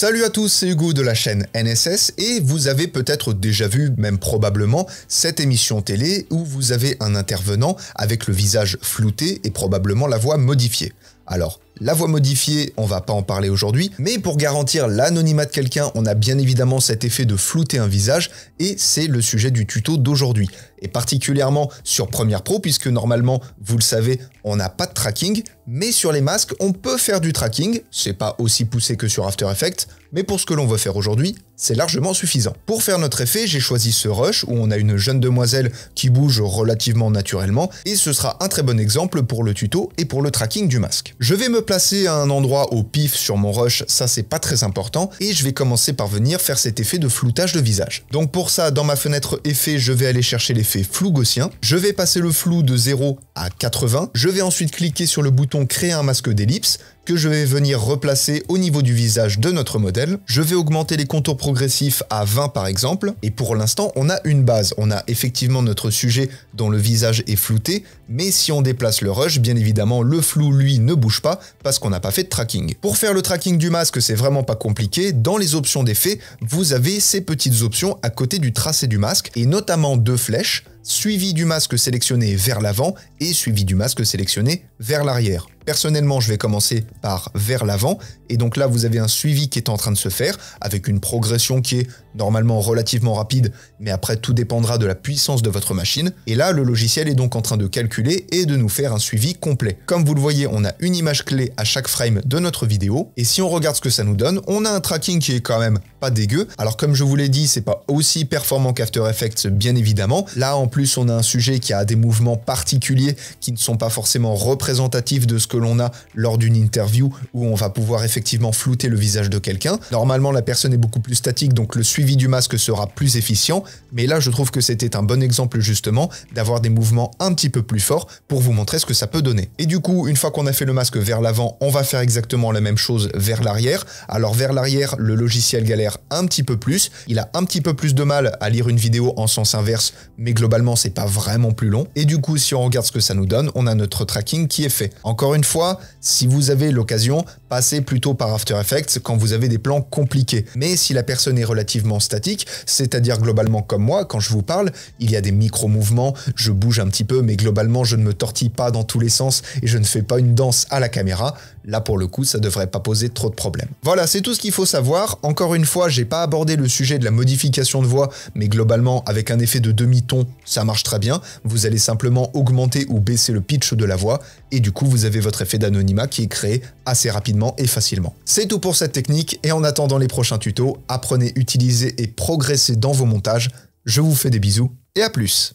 Salut à tous, c'est Hugo de la chaîne NSS et vous avez peut-être déjà vu, même probablement, cette émission télé où vous avez un intervenant avec le visage flouté et probablement la voix modifiée. Alors, la voix modifiée, on va pas en parler aujourd'hui, mais pour garantir l'anonymat de quelqu'un, on a bien évidemment cet effet de flouter un visage, et c'est le sujet du tuto d'aujourd'hui. Et particulièrement sur Premiere Pro, puisque normalement, vous le savez, on n'a pas de tracking, mais sur les masques, on peut faire du tracking, c'est pas aussi poussé que sur After Effects, mais pour ce que l'on veut faire aujourd'hui, c'est largement suffisant. Pour faire notre effet, j'ai choisi ce rush où on a une jeune demoiselle qui bouge relativement naturellement, et ce sera un très bon exemple pour le tuto et pour le tracking du masque. Je vais placer à un endroit au pif sur mon rush, ça c'est pas très important, et je vais commencer par venir faire cet effet de floutage de visage. Donc pour ça, dans ma fenêtre effet, je vais aller chercher l'effet flou gaussien, je vais passer le flou de 0 à 80, je vais ensuite cliquer sur le bouton créer un masque d'ellipse, que je vais venir replacer au niveau du visage de notre modèle. Je vais augmenter les contours progressifs à 20 par exemple. Et pour l'instant, on a une base. On a effectivement notre sujet dont le visage est flouté, mais si on déplace le rush, bien évidemment, le flou, lui, ne bouge pas parce qu'on n'a pas fait de tracking. Pour faire le tracking du masque, c'est vraiment pas compliqué. Dans les options d'effet, vous avez ces petites options à côté du tracé du masque et notamment deux flèches suivi du masque sélectionné vers l'avant et suivi du masque sélectionné vers l'arrière. Personnellement, je vais commencer par vers l'avant et donc là vous avez un suivi qui est en train de se faire avec une progression qui est normalement relativement rapide mais après tout dépendra de la puissance de votre machine et là le logiciel est donc en train de calculer et de nous faire un suivi complet. Comme vous le voyez, on a une image clé à chaque frame de notre vidéo et si on regarde ce que ça nous donne, on a un tracking qui est quand même pas dégueu. Alors comme je vous l'ai dit, c'est pas aussi performant qu'After Effects bien évidemment. Là en plus on a un sujet qui a des mouvements particuliers qui ne sont pas forcément représentatifs de ce que l'on a lors d'une interview où on va pouvoir effectivement flouter le visage de quelqu'un. Normalement la personne est beaucoup plus statique donc le suivi du masque sera plus efficient, mais là je trouve que c'était un bon exemple justement d'avoir des mouvements un petit peu plus forts pour vous montrer ce que ça peut donner. Et du coup, une fois qu'on a fait le masque vers l'avant, on va faire exactement la même chose vers l'arrière. Alors vers l'arrière, le logiciel galère un petit peu plus. Il a un petit peu plus de mal à lire une vidéo en sens inverse, mais globalement, c'est pas vraiment plus long. Et du coup, si on regarde ce que ça nous donne, on a notre tracking qui est fait. Encore une fois, si vous avez l'occasion, passez plutôt par After Effects quand vous avez des plans compliqués. Mais si la personne est relativement statique, c'est-à-dire globalement comme moi, quand je vous parle, il y a des micro-mouvements, je bouge un petit peu, mais globalement, je ne me tortille pas dans tous les sens et je ne fais pas une danse à la caméra. Là, pour le coup, ça devrait pas poser trop de problèmes. Voilà, c'est tout ce qu'il faut savoir. Encore une fois, j'ai pas abordé le sujet de la modification de voix, mais globalement, avec un effet de demi-ton, ça marche très bien. Vous allez simplement augmenter ou baisser le pitch de la voix, et du coup, vous avez votre effet d'anonymat qui est créé assez rapidement et facilement. C'est tout pour cette technique, et en attendant les prochains tutos, apprenez, utilisez et progressez dans vos montages. Je vous fais des bisous, et à plus